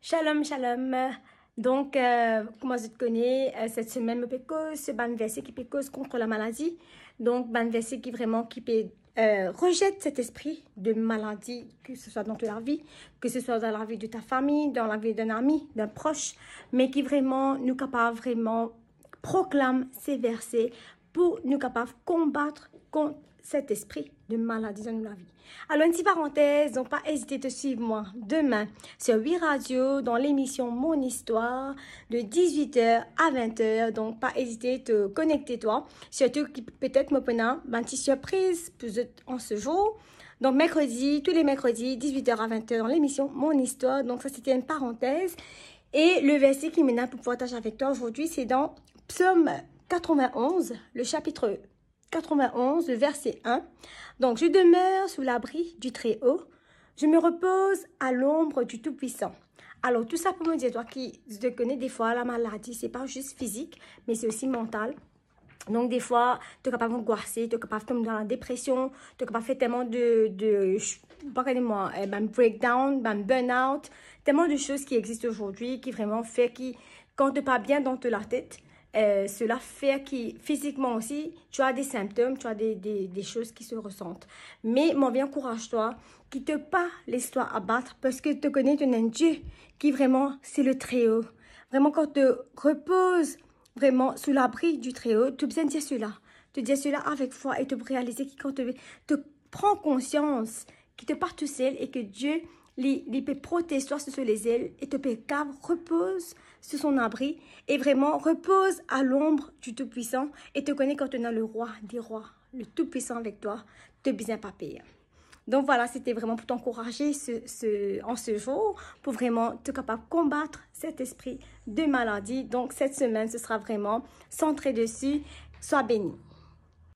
Shalom, shalom. Donc, moi euh, comment je te connais, euh, cette semaine, je ce ban verset qui pécose contre la maladie. Donc, ban verset qui vraiment qui peut, rejette cet esprit de maladie, que ce soit dans toute vie, que ce soit dans la vie de ta famille, dans la vie d'un ami, d'un proche, mais qui vraiment nous capable vraiment proclame ces versets pour nous capable combattre contre cet esprit de maladie dans la vie. Alors, une petite parenthèse, donc pas hésiter de suivre moi demain sur 8 Radio dans l'émission Mon Histoire de 18h à 20h. Donc, pas hésiter de connecter toi. Surtout qui peut-être me prenant ben, une surprise en ce jour. Donc, mercredi, tous les mercredis, 18h à 20h dans l'émission Mon Histoire. Donc, ça, c'était une parenthèse. Et le verset qui m'énerve pour partager avec toi aujourd'hui, c'est dans Psaume 91, le chapitre 91, verset 1. Donc, je demeure sous l'abri du Très-Haut. Je me repose à l'ombre du Tout-Puissant. Alors, tout ça pour me dire, toi qui te connais, des fois, la maladie, c'est pas juste physique, mais c'est aussi mental. Donc, des fois, tu es capable d'angoisser, tu es capable de tomber dans la dépression, tu es capable de faire tellement de, de pardonnez-moi, eh ben, breakdown, ben, burn-out, tellement de choses qui existent aujourd'hui, qui vraiment fait qui, quand tu pas bien dans la tête, euh, cela fait que physiquement aussi, tu as des symptômes, tu as des, choses qui se ressentent. Mais mon bien, courage-toi, quitte pas l'histoire à battre parce que te connais, tu Dieu qui vraiment, c'est le Très-Haut. Vraiment, quand te reposes vraiment sous l'abri du Très-Haut, tu besoin de dire cela. Te dire cela avec foi et te réaliser que quand te, te prends conscience qu'il te part tout seul et que Dieu les, protège toi sur les ailes et te cave, repose sur son abri et vraiment repose à l'ombre du Tout-Puissant et te connais quand a le roi des rois, le Tout-Puissant avec toi, te bien pas Donc voilà, c'était vraiment pour t'encourager ce, en ce jour, pour vraiment te capable de combattre cet esprit de maladie. Donc cette semaine, ce sera vraiment centré dessus. Sois béni.